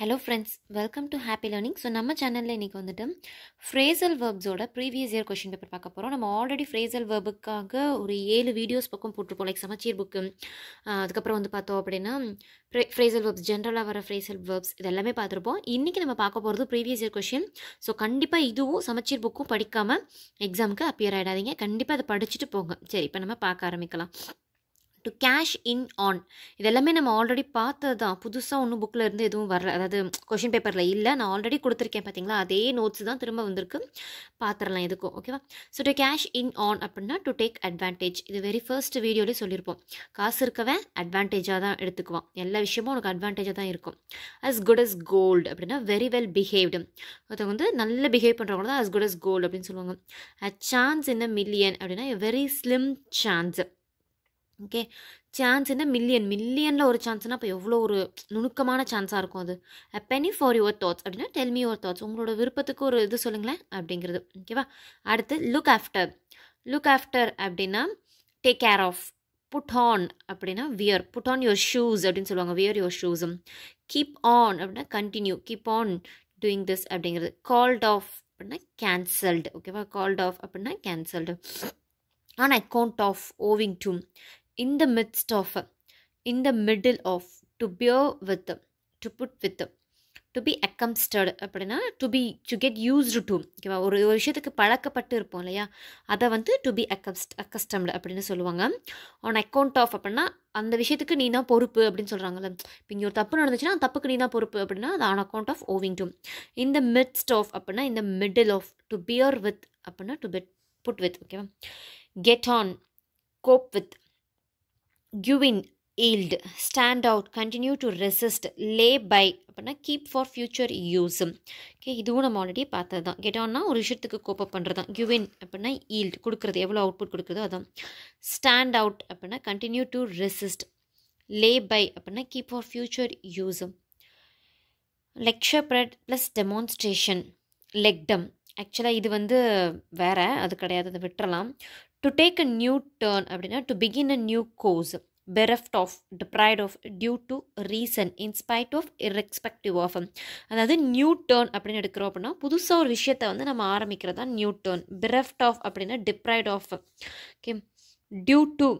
Hello friends welcome to happy Learning. So நம்ம சேனலில் இன்றைக்கி வந்துட்டு verbs ஓட ப்ரீவியஸ் இயர் கொஷின் பேப்பர் பார்க்க போகிறோம் நம்ம ஆல்ரெடி verb வேர்புக்காக ஒரு ஏழு வீடியோஸ் பக்கம் போட்டிருப்போம் லைக் சமச்சீர் புக்கு அதுக்கப்புறம் வந்து பார்த்தோம் அப்படின்னா phrasal verbs, general ஜென்ரலாக வர ஃப்ரேசல் வேர்ப்ஸ் இது எல்லாமே பார்த்துருப்போம் இன்றைக்கி நம்ம பார்க்க போருது ப்ரீவியஸ் இயர் கொஷின் ஸோ கண்டிப்பாக இதுவும் சமச்சீர் புக்கும் படிக்காமல் எக்ஸாமுக்கு அப்பியர் ஆகிடாதீங்க கண்டிப்பாக அதை படிச்சுட்டு போங்க சரி இப்போ நம்ம பார்க்க ஆரம்பிக்கலாம் டு கேஷ் இன் ஆன் இதெல்லாமே நம்ம ஆல்ரெடி பார்த்தது தான் புதுசாக ஒன்றும் புக்கில் இருந்து எதுவும் வரல அதாவது கொஷின் பேப்பரில் இல்லை நான் ஆல்ரெடி கொடுத்துருக்கேன் பார்த்தீங்களா அதே நோட்ஸ் தான் திரும்ப வந்திருக்கு பார்த்துடலாம் எதுக்கும் ஓகேவா so to cash in on அப்படின்னா டு டேக் அட்வான்டேஜ் இது வெரி ஃபர்ஸ்ட் வீடியோலேயே சொல்லியிருப்போம் காசு இருக்கவன் அட்வான்டேஜாக தான் எடுத்துக்குவான் எல்லா விஷயமும் உனக்கு அட்வான்டேஜாக தான் இருக்கும் அஸ் குட் அஸ் கோல்டு அப்படின்னா வெரி வெல் பிஹேவ்டு ஒருத்தவங்க வந்து நல்ல பிஹேவ் பண்ணுறவங்க தான் அஸ் குட் அஸ் கோல்டு அப்படின்னு சொல்லுவாங்க a chance in a million அப்படின்னா very slim chance okay chance என்ன மில்லியன் மில்லியனில் ஒரு சான்ஸ்னால் இப்போ எவ்வளோ ஒரு நுணுக்கமான சான்ஸாக இருக்கும் அது a penny for your thoughts அப்படின்னா டெல் மீ யுவர் தாட்ஸ் உங்களோட விருப்பத்துக்கு ஒரு இது சொல்லுங்களேன் அப்படிங்கிறது ஓகேவா அடுத்து லுக் ஆஃப்டர் லுக் ஆஃப்டர் அப்படின்னா take care of put on அப்படின்னா wear put on your shoes அப்படின்னு சொல்லுவாங்க வியர் யுவர் ஷூஸும் கீப் ஆன் அப்படின்னா continue keep on doing this அப்படிங்கிறது கால்ட் ஆஃப் அப்படின்னா கேன்சல்டு ஓகேவா கால்ட் ஆஃப் அப்படின்னா cancelled on account of owing to in the midst of, in the middle of, to bear with, to put with, to be accustomed அப்படின்னா to be to get used to ஓகேவா ஒரு ஒரு விஷயத்துக்கு பழக்கப்பட்டு இருப்போம் இல்லையா அதை வந்து டு பி அக்கம்ஸ்ட் அக்கஸ்டம்டு அப்படின்னு சொல்லுவாங்க ஆன் அக்கௌண்ட் ஆஃப் அப்படின்னா அந்த விஷயத்துக்கு நீ தான் பொறுப்பு அப்படின்னு சொல்கிறாங்கல்ல இப்போ இங்கே ஒரு தப்பு நடந்துச்சுன்னா தப்புக்கு நீ தான் பொறுப்பு அப்படின்னா அது on account of owing to in the midst of அப்படின்னா in the middle of to bear with அப்படின்னா டு பெட் புட் வித் ஓகேவா get on cope with give in yield stand out continue to resist lay by அப்படின்னா keep for future use okay இதுவும் நம்ம already பார்த்தது தான் கேட்டோம்னா ஒரு விஷயத்துக்கு கோப்பப் பண்ணுறது தான் கியூவின் அப்படின்னா ஈல்டு கொடுக்குறது எவ்வளோ அவுட்புட் கொடுக்குறதோ அதான் ஸ்டாண்ட் அவுட் அப்படின்னா continue to resist lay by அப்படின்னா keep for future use lecture bread plus demonstration லெக்டம் ஆக்சுவலாக இது வந்து வேறு அது கிடையாது அதை விட்டுறலாம் to take a new turn அப்படின்னா to begin a new course bereft of deprived of due to reason in spite of irrespective of அதாவது நியூ டேர்ன் அப்படின்னு எடுக்கிறோம் அப்படின்னா புதுசாக ஒரு விஷயத்தை வந்து நம்ம ஆரம்பிக்கிறது தான் நியூ டேர்ன் பெரஃப்ட் ஆஃப் அப்படின்னா deprived of okay due to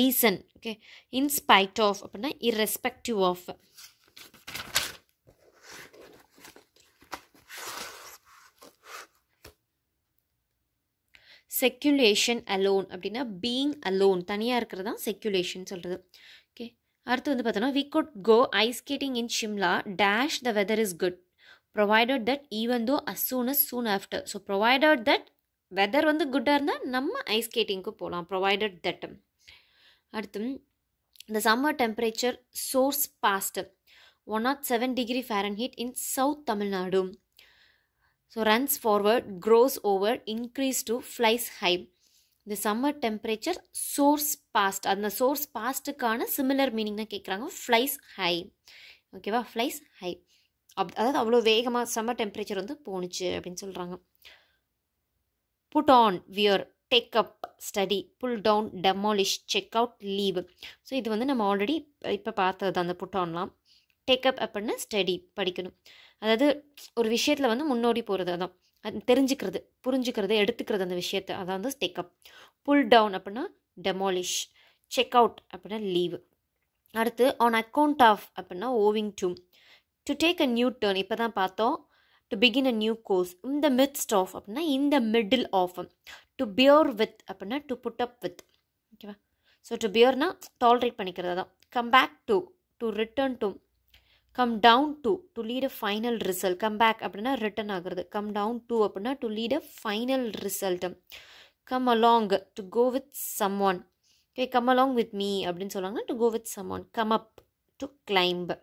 reason okay in spite of அப்படின்னா இரெஸ்பெக்டிவ் ஆஃப் செக்யுலேஷன் அலோன் அப்படின்னா பீயிங் அலோன் தனியாக இருக்கிறது தான் செக்யுலேஷன் சொல்கிறது ஓகே அடுத்து வந்து பார்த்தோன்னா we could go ice skating in Shimla dash the weather is good provided that even though as soon as soon after so provided that weather வந்து குட்டாக இருந்தால் நம்ம ஐஸ் ஸ்கேட்டிங்க்கு போகலாம் ப்ரொவைடட் தட் அடுத்து இந்த summer temperature soars past one naught seven degree Fahrenheit in south Tamil Nadu so runs forward, cross over, increase to, flies high இந்த summer temperature soars past அந்த soars பாஸ்ட்டுக்கான சிமிலர் மீனிங் தான் கேட்குறாங்க ஃப்ளைஸ் ஹை ஓகேவா flies high up அதாவது அவ்வளோ வேகமாக summer temperature வந்து போணுச்சு அப்படின்னு சொல்கிறாங்க put on wear take up study pull down demolish check out leave so இது வந்து நம்ம ஆல்ரெடி இப்போ பார்த்தது தான் அந்த புட் ஆன்லாம் டேக் அப் அப்படின்னா ஸ்டடி படிக்கணும் அதாவது ஒரு விஷயத்தில் வந்து முன்னோடி போகிறது அதான் தெரிஞ்சுக்கிறது புரிஞ்சுக்கிறது எடுத்துக்கிறது அந்த விஷயத்தை அதான் வந்து ஸ்டேக்கப் புல் டவுன் அப்படின்னா டெமாலிஷ் செக் அவுட் அப்படின்னா லீவு அடுத்து ஆன் அக்கௌண்ட் ஆஃப் அப்படின்னா owing to to take a new turn இப்போ தான் பார்த்தோம் to begin a new course in the midst of அப்படின்னா in the middle of to bear with அப்படின்னா to put up with ஓகேவா so to பியோர்னா tolerate பண்ணிக்கிறது தான் come back to to return to come down to to lead a final result come back அப்படின்னா return ஆகுறது come down to அப்படின்னா to lead a final result come along to go with some one okay come along with me அப்படின்னு சொல்லுவாங்கன்னா to go with some one come up to climb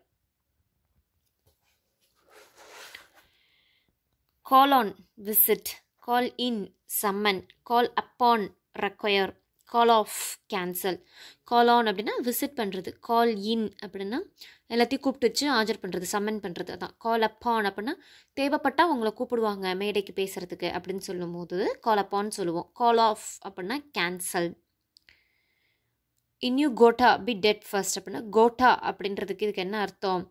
call on visit call in summon call upon require call off cancel call on அப்படின்னா visit பண்ணுறது call இன் அப்படின்னா எல்லாத்தையும் கூப்பிட்டு வச்சு ஆஜர் பண்ணுறது சம்மன் பண்ணுறது அதான் கால் அப் ஆன் அப்படின்னா தேவைப்பட்டால் அவங்கள கூப்பிடுவாங்க மேடைக்கு பேசுகிறதுக்கு அப்படின்னு சொல்லும்போது கால் அப் அப்பான்னு சொல்லுவோம் கால் ஆஃப் அப்படின்னா cancel in you gotta be dead first அப்படின்னா கோட்டா அப்படின்றதுக்கு இதுக்கு என்ன அர்த்தம்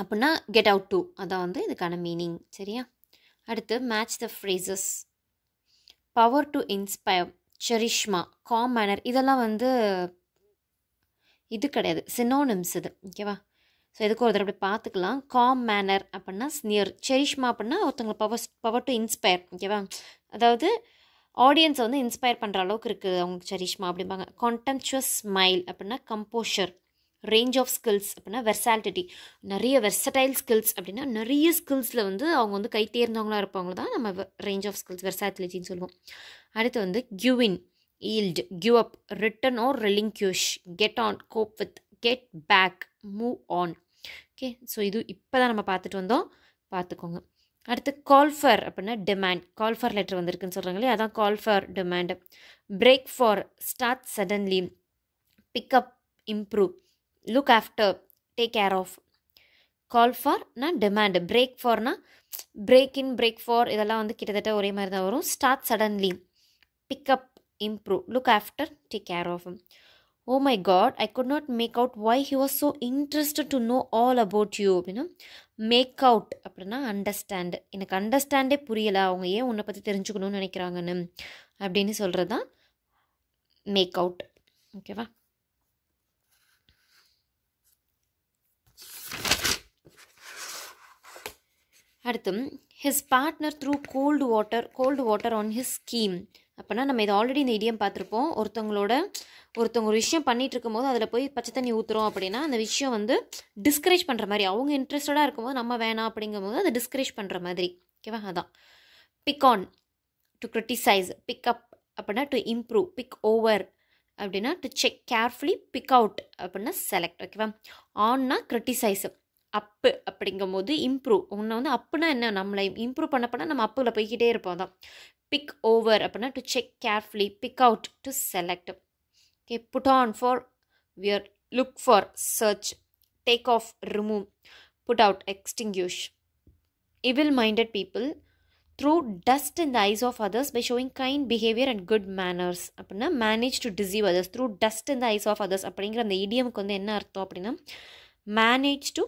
அப்படின்னா கெட் அவுட் டூ அதான் வந்து இதுக்கான மீனிங் சரியா அடுத்து match the phrases power to inspire charisma calm manner இதெல்லாம் வந்து இது கிடையாது சினோனிம்ஸ் இது ஓகேவா ஸோ எதுக்கு ஒருத்தர் அப்படி பார்த்துக்கலாம் காம் மேனர் அப்படின்னா ஸ்னியர் செரிஷ்மா அப்படின்னா ஒருத்தங்களை பவர்ஸ் பவர் டு இன்ஸ்பயர் ஓகேவா அதாவது ஆடியன்ஸை வந்து இன்ஸ்பயர் பண்ணுற அளவுக்கு இருக்குது அவங்களுக்கு செரிஷ்மா அப்படிம்பாங்க கான்டெம்ச்சுவஸ் ஸ்மைல் அப்படின்னா கம்போஷர் ரேஞ்ச் ஆஃப் ஸ்கில்ஸ் அப்படின்னா வெர்சாலிட்டி நிறைய வெர்சடைல் ஸ்கில்ஸ் அப்படின்னா நிறைய ஸ்கில்ஸில் வந்து அவங்க வந்து கை தேர்ந்தவங்களாக இருப்பாங்க தான் நம்ம ரேஞ்ச் ஆஃப் ஸ்கில்ஸ் வெர்சாலிட்டின்னு சொல்லுவோம் அடுத்து வந்து give in yield give up return or relinquish get on cope with get back move on okay so இது இப்போ தான் நம்ம பார்த்துட்டு வந்தோம் பார்த்துக்கோங்க அடுத்து கால்ஃபர் அப்படின்னா டிமாண்ட் கால்ஃபர் லெட்டர் வந்திருக்குன்னு சொல்கிறாங்களே அதான் call for demand break for start suddenly pick up improve look after take care of call for நான் டிமாண்ட் பிரேக் ஃபார்னா பிரேக் இன் பிரேக் ஃபார் இதெல்லாம் வந்து கிட்டத்தட்ட ஒரே மாதிரி தான் வரும் start suddenly pick up improve look after take care of oh my god I could not make out why he was so interest to know all about you அப்படின்னா make out அப்படின்னா understand எனக்கு அண்டர்ஸ்டாண்டே புரியலை அவங்க ஏன் உன்னை பற்றி தெரிஞ்சுக்கணும்னு நினைக்கிறாங்கன்னு அப்படின்னு சொல்கிறது தான் மேக் அவுட் ஓகேவா அடுத்து his partner threw cold water cold water on his scheme அப்படின்னா நம்ம இதை ஆல்ரெடி இந்த இடியம் பார்த்துருப்போம் ஒருத்தவங்களோட ஒருத்தவங்க ஒரு விஷயம் பண்ணிகிட்டு இருக்கும்போது அதில் போய் பச்சை தண்ணி ஊற்றுறோம் அப்படின்னா அந்த விஷயம் வந்து டிஸ்கரேஜ் பண்ணுற மாதிரி அவங்க இன்ட்ரெஸ்டடாக இருக்கும்போது நம்ம வேணாம் அப்படிங்கும்போது அதை டிஸ்கரேஜ் பண்ணுற மாதிரி ஓகேவா அதான் pick on to criticise pick up அப்படின்னா டு இம்ப்ரூவ் பிக் ஓவர் அப்படின்னா to check carefully pick out அப்படின்னா செலக்ட் ஓகேவா ஆன்னா க்ரிட்டிசைஸு அப்பு அப்படிங்கும் போது இம்ப்ரூவ் ஒன்று வந்து அப்புனா என்ன நம்மளை இம்ப்ரூவ் பண்ண போனால் நம்ம அப்பில் போய்கிட்டே இருப்போம் தான் பிக் ஓவர் அப்படின்னா to check carefully pick out to select okay put on for wear look for search take off remove put out extinguish evil minded people throw dust in the eyes of others by showing kind behaviour and good manners அப்படின்னா manage to deceive others throw dust in the eyes of others அப்படிங்கிற அந்த இடியமுக்கு வந்து என்ன அர்த்தம் அப்படின்னா manage to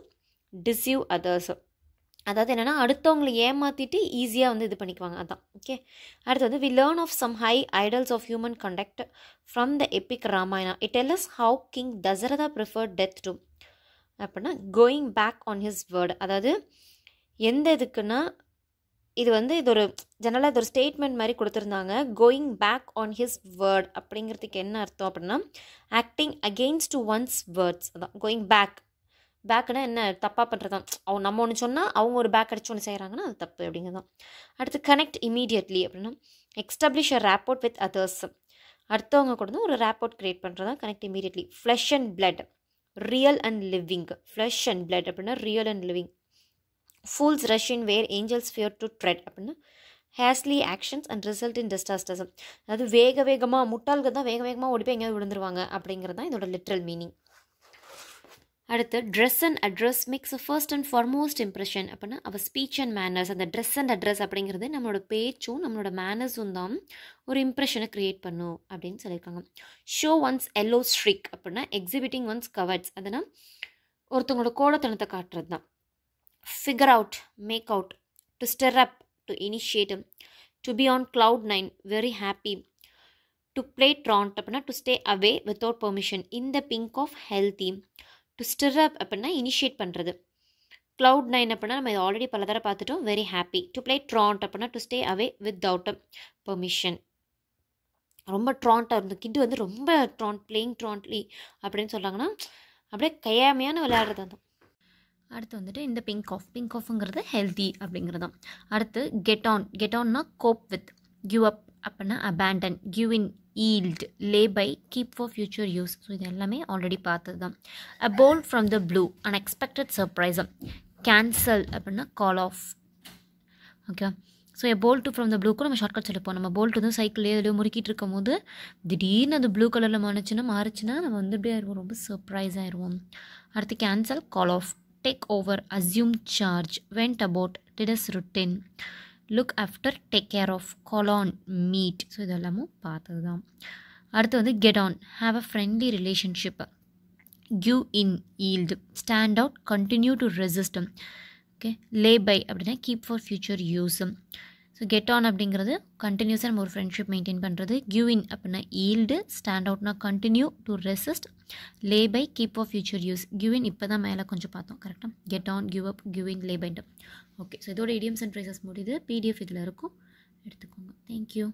deceive others அதாவது என்னென்னா அடுத்தவங்களை ஏமாற்றிட்டு ஈஸியாக வந்து இது பண்ணிக்குவாங்க அதான் ஓகே அடுத்து வந்து we learn of some high ideals of human conduct from the epic Ramayana it tells how king Dasaratha prefer death to அப்படின்னா going back on his word அதாவது எந்த இதுக்குன்னா இது வந்து இது ஒரு ஜெனரலாக இது ஒரு ஸ்டேட்மெண்ட் மாதிரி கொடுத்துருந்தாங்க going back on his word அப்படிங்கிறதுக்கு என்ன அர்த்தம் அப்படின்னா ஆக்டிங் அகெயின்ஸ்ட் ஒன்ஸ் வேர்ட்ஸ் அதான் கோயிங் பேக் பேக்குனா என்ன தப்பாக பண்ணுறது தான் அவங்க நம்ம ஒன்று சொன்னால் அவங்க ஒரு பேக் அடிச்சு ஒன்று செய்கிறாங்கன்னா அது தப்பு அப்படிங்கிறது அடுத்து கனெக்ட் இமீடியட்லி அப்படின்னா establish a rapport with others அடுத்தவங்க கூட தான் ஒரு ரேப்போர்ட் க்ரியேட் பண்ணுறது தான் connect immediately flesh and blood real and living flesh and blood அப்படின்னா real and living fools rush in where angels fear to tread அப்படின்னா hastily actions and result in disasters அதாவது வேக வேகமாக முட்டாள்கள் தான் வேக வேகமாக ஓடி போய் எங்கேயாவது விழுந்துருவாங்க அப்படிங்கிறது தான் இதோட லிட்ரல் மீனிங் அடுத்து dress and address makes first and foremost impression அப்படின்னா அவள் ஸ்பீச் அண்ட் மேனர்ஸ் அந்த ட்ரெஸ் அண்ட் அட்ரஸ் அப்படிங்கிறது நம்மளோட பேச்சும் நம்மளோட மேனர்ஸும் தான் ஒரு இம்ப்ரெஷனை க்ரியேட் பண்ணும் அப்படின்னு சொல்லியிருக்காங்க ஷோ ஒன்ஸ் எல்லோ ஸ்ட்ரிக் அப்படின்னா எக்ஸிபிட்டிங் ஒன்ஸ் கவர்ட்ஸ் அதனால் ஒருத்தவங்களோட கோலத்தனத்தை காட்டுறது தான் figure out make out to stir up to initiate to be on cloud nine very happy to play truant அப்படின்னா to stay away without permission in the pink of healthy to stir up அப்படின்னா initiate பண்ணுறது cloud nine அப்படின்னா நம்ம இது already பல தடவை பார்த்துட்டோம் very happy to play truant அப்படின்னா to stay away without permission ரொம்ப ட்ராண்ட்டாக இருந்தது கிட்டு வந்து ரொம்ப ட்ராண்ட் பிளேயிங் ட்ராண்ட்லி அப்படின்னு சொல்கிறாங்கன்னா அப்படியே கையாமையான விளையாடுறது அந்த அடுத்து வந்துட்டு இந்த பிங்க் ஆஃப் பிங்க் ஆஃப்ங்கிறது ஹெல்தி அப்படிங்கிறது தான் அடுத்து கெட் ஆன் கெட் ஆன்னா கோப் வித் கியூ அப் அப்படின்னா abandon give in yield lay by keep for future use so இது எல்லாமே ஆல்ரெடி பார்த்தது தான் a bolt from the blue unexpected சர்ப்ரைஸம் கேன்சல் அப்படின்னா கால் ஆஃப் ஓகே ஸோ என் போல்ட்டு ஃப்ரம் த ப்ளூக்கும் நம்ம ஷார்ட்கட் கட்ஸ் எடுப்போம் நம்ம போல்ட் வந்து சைக்கிள்லேயே எதுலையோ முறுக்கிட்டு இருக்கும் போது திடீர்னு அது ப்ளூ கலரில் மாறிச்சுன்னா மாறிச்சுன்னா நம்ம வந்து இப்படியே ஆயிடுவோம் ரொம்ப சர்ப்ரைஸ் ஆயிடுவோம் அடுத்து cancel call off take over assume charge went about duties routine look after take care of call on meet so இதெல்லாமும் பார்த்தது தான் அடுத்து வந்து get on have a friendly relationship give in yield stand out continue to resist okay lay by அப்படின்னா keep for future யூஸும் so get on அப்படிங்கிறது கண்டினியூஸாக நம்ம ஒரு ஃப்ரெண்ட்ஷிப் மெயின்டைன் பண்ணுறது கிவ் இன் அப்படின்னா ஈல்டு ஸ்டாண்ட் அவுட்னா continue to resist lay by keep for future use give in இப்போ தான் மேலே கொஞ்சம் பார்த்தோம் கரெக்டாக get on give up give in lay பைன்ட்டு ஓகே ஸோ இதோட இடியம்ஸ் அண்ட் ப்ரைசஸ் முடியுது பிடிஎஃப் இதில் இருக்கும் எடுத்துக்கோங்க தேங்க்யூ